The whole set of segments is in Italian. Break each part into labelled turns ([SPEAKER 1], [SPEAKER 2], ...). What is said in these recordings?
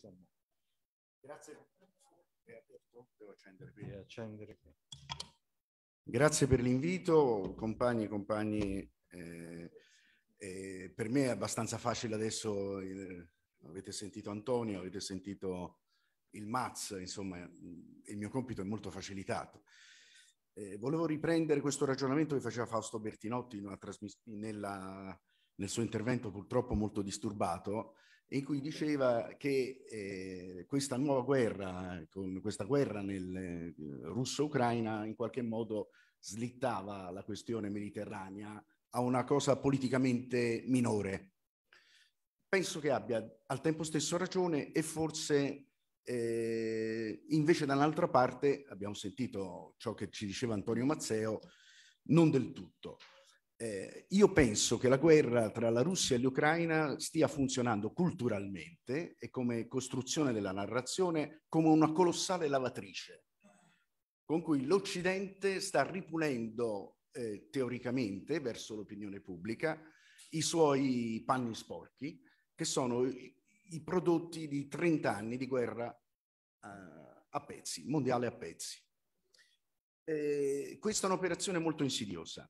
[SPEAKER 1] insomma. Grazie. Grazie per l'invito, compagni e compagni. Eh, eh, per me è abbastanza facile adesso, eh, avete sentito Antonio, avete sentito il Maz, insomma il mio compito è molto facilitato. Eh, volevo riprendere questo ragionamento che faceva Fausto Bertinotti nella, nel suo intervento purtroppo molto disturbato in cui diceva che eh, questa nuova guerra, con questa guerra nel eh, russo-ucraina, in qualche modo slittava la questione mediterranea a una cosa politicamente minore. Penso che abbia al tempo stesso ragione e forse eh, invece dall'altra parte abbiamo sentito ciò che ci diceva Antonio Mazzeo, non del tutto io penso che la guerra tra la Russia e l'Ucraina stia funzionando culturalmente e come costruzione della narrazione come una colossale lavatrice con cui l'Occidente sta ripulendo eh, teoricamente verso l'opinione pubblica i suoi panni sporchi, che sono i prodotti di 30 anni di guerra eh, a pezzi, mondiale a pezzi. Eh, questa è un'operazione molto insidiosa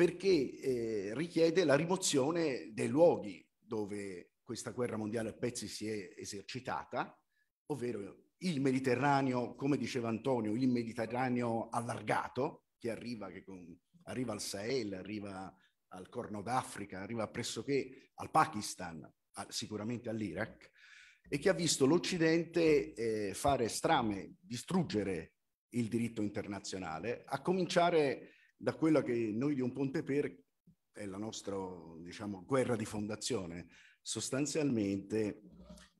[SPEAKER 1] perché eh, richiede la rimozione dei luoghi dove questa guerra mondiale a pezzi si è esercitata, ovvero il Mediterraneo, come diceva Antonio, il Mediterraneo allargato, che arriva, che con, arriva al Sahel, arriva al Corno d'Africa, arriva pressoché al Pakistan, a, sicuramente all'Iraq, e che ha visto l'Occidente eh, fare strame, distruggere il diritto internazionale, a cominciare da quella che noi di Un Ponte Per è la nostra diciamo, guerra di fondazione, sostanzialmente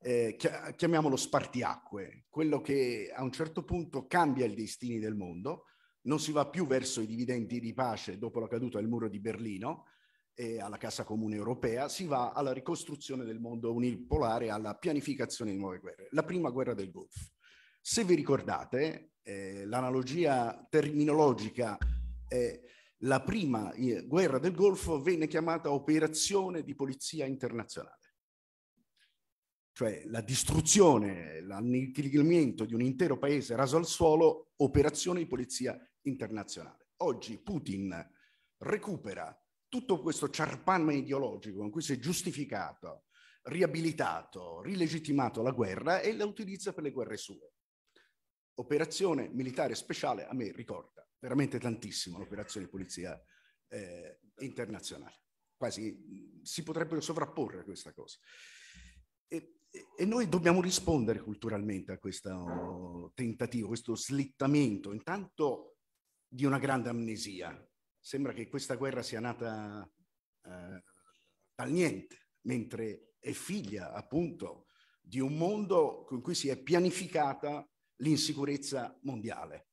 [SPEAKER 1] eh, chiamiamolo spartiacque, quello che a un certo punto cambia i destini del mondo, non si va più verso i dividendi di pace dopo la caduta del muro di Berlino e eh, alla Casa Comune Europea, si va alla ricostruzione del mondo unipolare, alla pianificazione di nuove guerre. La prima guerra del Golfo. Se vi ricordate, eh, l'analogia terminologica eh, la prima eh, guerra del Golfo venne chiamata operazione di polizia internazionale. Cioè la distruzione, l'annichilimento di un intero paese raso al suolo, operazione di polizia internazionale. Oggi Putin recupera tutto questo ciarpanno ideologico con cui si è giustificato, riabilitato, rilegittimato la guerra e la utilizza per le guerre sue operazione militare speciale a me ricorda veramente tantissimo l'operazione di polizia eh, internazionale. Quasi si potrebbero sovrapporre a questa cosa. E, e noi dobbiamo rispondere culturalmente a questo tentativo, questo slittamento, intanto di una grande amnesia. Sembra che questa guerra sia nata eh, dal niente, mentre è figlia appunto di un mondo con cui si è pianificata l'insicurezza mondiale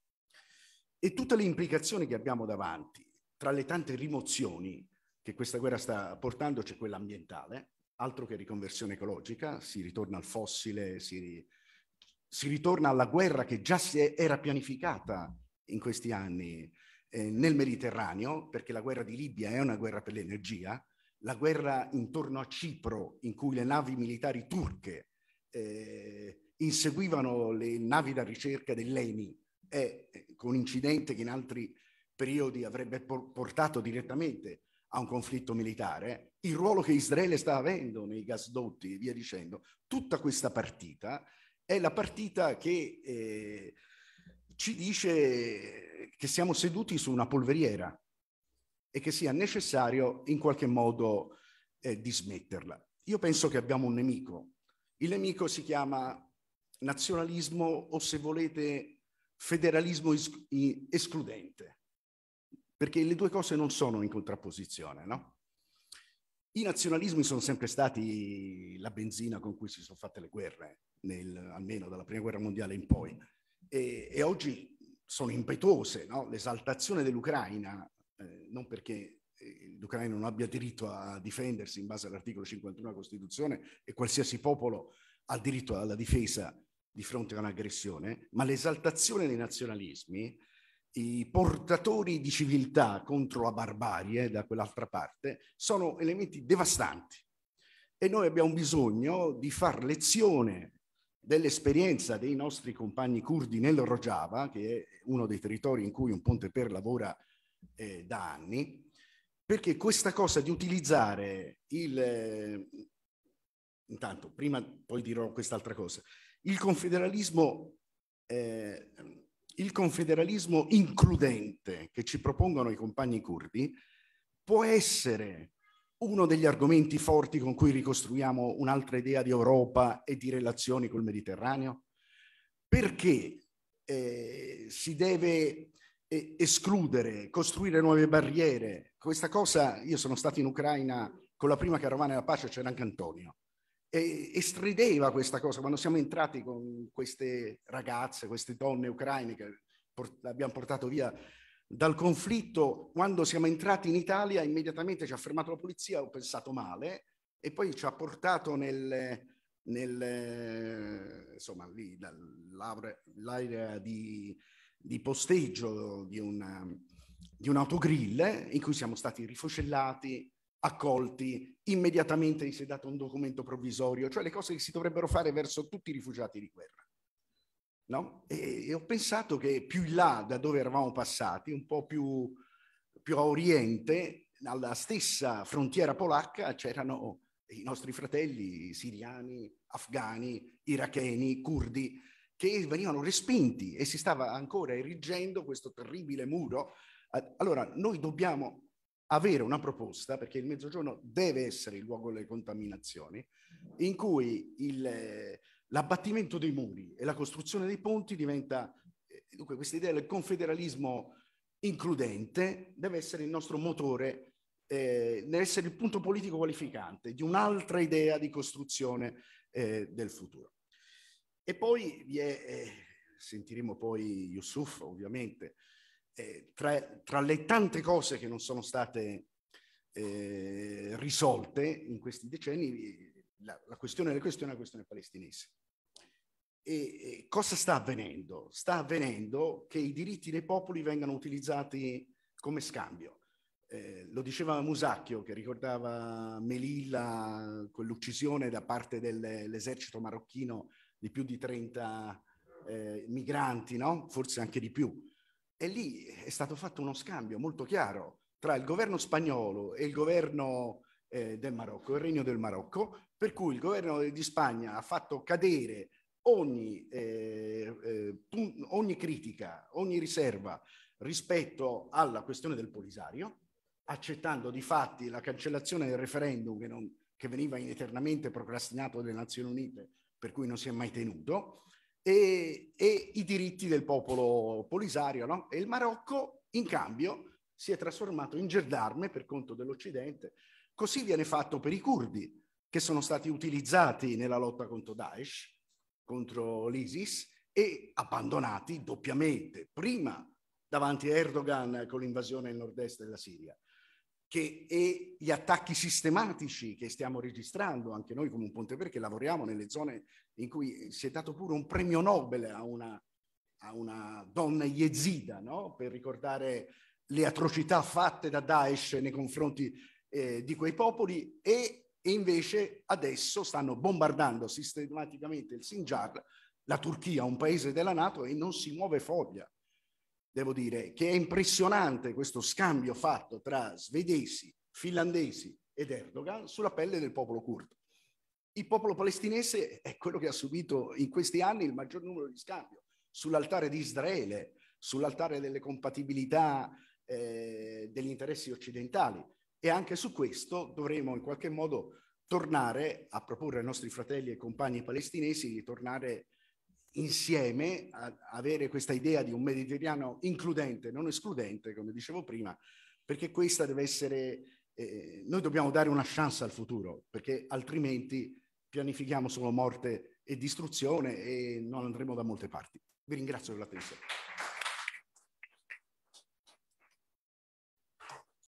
[SPEAKER 1] e tutte le implicazioni che abbiamo davanti. Tra le tante rimozioni che questa guerra sta portando c'è quella ambientale, altro che riconversione ecologica, si ritorna al fossile, si, si ritorna alla guerra che già si era pianificata in questi anni eh, nel Mediterraneo, perché la guerra di Libia è una guerra per l'energia, la guerra intorno a Cipro in cui le navi militari turche eh, inseguivano le navi da ricerca dell'ENI e eh, con un incidente che in altri periodi avrebbe portato direttamente a un conflitto militare, il ruolo che Israele sta avendo nei gasdotti e via dicendo, tutta questa partita è la partita che eh, ci dice che siamo seduti su una polveriera e che sia necessario in qualche modo eh, dismetterla. Io penso che abbiamo un nemico il nemico si chiama nazionalismo o se volete federalismo escludente, perché le due cose non sono in contrapposizione, no? I nazionalismi sono sempre stati la benzina con cui si sono fatte le guerre, nel, almeno dalla prima guerra mondiale in poi. E, e oggi sono impetuose, no? l'esaltazione dell'Ucraina, eh, non perché eh, l'Ucraina non abbia diritto a difendersi in base all'articolo 51 della Costituzione e qualsiasi popolo ha diritto alla difesa di fronte a un'aggressione, ma l'esaltazione dei nazionalismi, i portatori di civiltà contro la barbarie da quell'altra parte, sono elementi devastanti. E noi abbiamo bisogno di far lezione dell'esperienza dei nostri compagni curdi nel Rojava, che è uno dei territori in cui un ponte per lavora eh, da anni, perché questa cosa di utilizzare il... Eh, intanto, prima poi dirò quest'altra cosa. Il confederalismo, eh, il confederalismo includente che ci propongono i compagni curdi può essere uno degli argomenti forti con cui ricostruiamo un'altra idea di Europa e di relazioni col Mediterraneo? Perché eh, si deve escludere, costruire nuove barriere. Questa cosa, io sono stato in Ucraina con la prima carovana della pace, c'era anche Antonio, e, e strideva questa cosa quando siamo entrati con queste ragazze, queste donne ucraine che port- abbiamo portato via dal conflitto. Quando siamo entrati in Italia, immediatamente ci ha fermato la polizia, ho pensato male, e poi ci ha portato nel, nel insomma, lì, dall'area di di posteggio di, una, di un autogrill in cui siamo stati rifocellati, accolti, immediatamente gli si è dato un documento provvisorio, cioè le cose che si dovrebbero fare verso tutti i rifugiati di guerra. No? E, e, ho pensato che più in là da dove eravamo passati, un po' più, più a oriente, alla stessa frontiera polacca c'erano i nostri fratelli siriani, afghani, iracheni, curdi, che venivano respinti e si stava ancora erigendo questo terribile muro. Allora noi dobbiamo avere una proposta, perché il mezzogiorno deve essere il luogo delle contaminazioni, in cui il, l'abbattimento dei muri e la costruzione dei ponti diventa, eh, dunque questa idea del confederalismo includente deve essere il nostro motore, eh, deve essere il punto politico qualificante di un'altra idea di costruzione eh, del futuro. E poi vi è, eh, sentiremo poi Yusuf ovviamente, eh, tra, tra, le tante cose che non sono state eh, risolte in questi decenni, eh, la, la questione delle questioni è la questione palestinese. E, cosa sta avvenendo? Sta avvenendo che i diritti dei popoli vengano utilizzati come scambio. Eh, lo diceva Musacchio che ricordava Melilla, quell'uccisione da parte dell'esercito marocchino di più di 30 eh, migranti, no? forse anche di più. E lì è stato fatto uno scambio molto chiaro tra il governo spagnolo e il governo eh, del Marocco, il regno del Marocco, per cui il governo di Spagna ha fatto cadere ogni, eh, eh ogni critica, ogni riserva rispetto alla questione del Polisario, accettando di fatti la cancellazione del referendum che, non, che veniva eternamente procrastinato dalle Nazioni Unite per cui non si è mai tenuto, e, e i diritti del popolo polisario. No? E il Marocco, in cambio, si è trasformato in gendarme per conto dell'Occidente. Così viene fatto per i curdi, che sono stati utilizzati nella lotta contro Daesh, contro l'ISIS, e abbandonati doppiamente, prima davanti a Erdogan con l'invasione nel nord-est della Siria che, e gli attacchi sistematici che stiamo registrando anche noi come un Ponte perché lavoriamo nelle zone in cui si è dato pure un premio Nobel a una, a una donna yezida no? per ricordare le atrocità fatte da Daesh nei confronti eh, di quei popoli e, e, invece adesso stanno bombardando sistematicamente il Sinjar, la Turchia, un paese della Nato e non si muove foglia devo dire che è impressionante questo scambio fatto tra svedesi, finlandesi ed Erdogan sulla pelle del popolo curdo. Il popolo palestinese è quello che ha subito in questi anni il maggior numero di scambio sull'altare di Israele, sull'altare delle compatibilità eh, degli interessi occidentali. E anche su questo dovremo in qualche modo tornare a proporre ai nostri fratelli e compagni palestinesi di tornare insieme a avere questa idea di un Mediterraneo includente, non escludente, come dicevo prima, perché questa deve essere, eh, noi dobbiamo dare una chance al futuro, perché altrimenti pianifichiamo solo morte e distruzione e non andremo da molte parti. Vi ringrazio per l'attenzione.